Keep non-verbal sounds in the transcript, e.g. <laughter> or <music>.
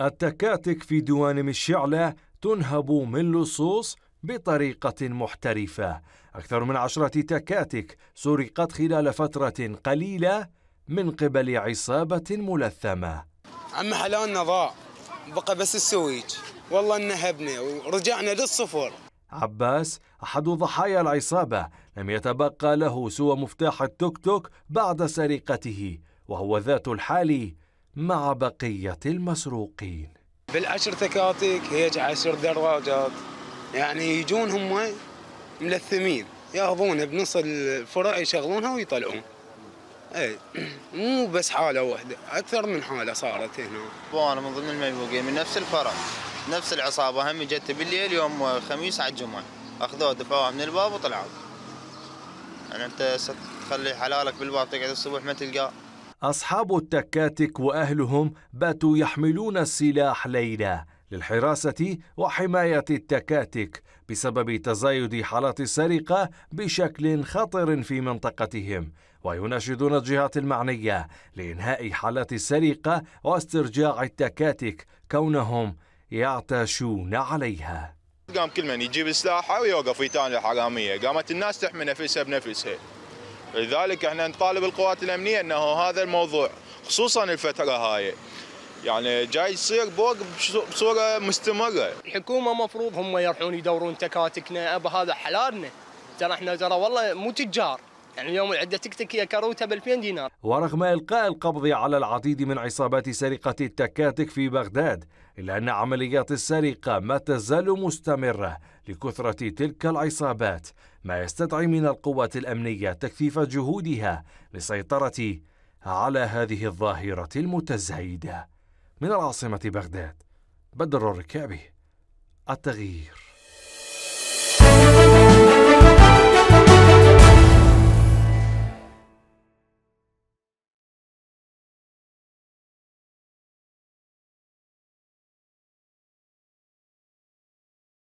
التكاتك في دوانم الشعلة تنهب من لصوص بطريقة محترفة أكثر من عشرة تكاتك سرقت خلال فترة قليلة من قبل عصابة ملثمة عم حلالنا ضاع بقى بس السويج والله نهبنا ورجعنا للصفر عباس أحد ضحايا العصابة لم يتبقى له سوى مفتاح التوك توك بعد سرقته وهو ذات الحال مع بقية المسروقين بالعشر تكاتك هيك عشر دراجات يعني يجون هم ملثمين ياخذون بنص الفرع يشغلونها ويطلعون اي <clears throat> مو بس حاله واحده اكثر من حاله صارت هنا وانا من ضمن المسبوقين من نفس الفرع نفس العصابه هم جت بالليل يوم خميس على الجمعه اخذوها دفعوها من الباب وطلعوا يعني انت تخلي حلالك بالباب تقعد الصبح ما تلقاه أصحاب التكاتك وأهلهم باتوا يحملون السلاح ليلا للحراسة وحماية التكاتك بسبب تزايد حالات السرقة بشكل خطر في منطقتهم ويناشدون الجهات المعنية لإنهاء حالات السرقة واسترجاع التكاتك كونهم يعتاشون عليها قام كل من يجيب سلاحه ويوقف يتان الحرامية قامت الناس تحمي نفسها بنفسها لذلك احنا نطالب القوات الامنيه انه هذا الموضوع خصوصا الفتره هاي يعني جاي يصير بوق بصوره مستمره. الحكومه مفروض هم يروحون يدورون تكاتكنا ابو هذا حلالنا ترى احنا ترى والله مو تجار يعني اليوم العدة تكتكية كروتة ب 2000 دينار ورغم إلقاء القبض على العديد من عصابات سرقة التكاتك في بغداد إلا أن عمليات السرقة ما تزال مستمرة لكثرة تلك العصابات ما يستدعي من القوات الأمنية تكثيف جهودها لسيطرة على هذه الظاهرة المتزايدة من العاصمة بغداد بدر الركابي التغيير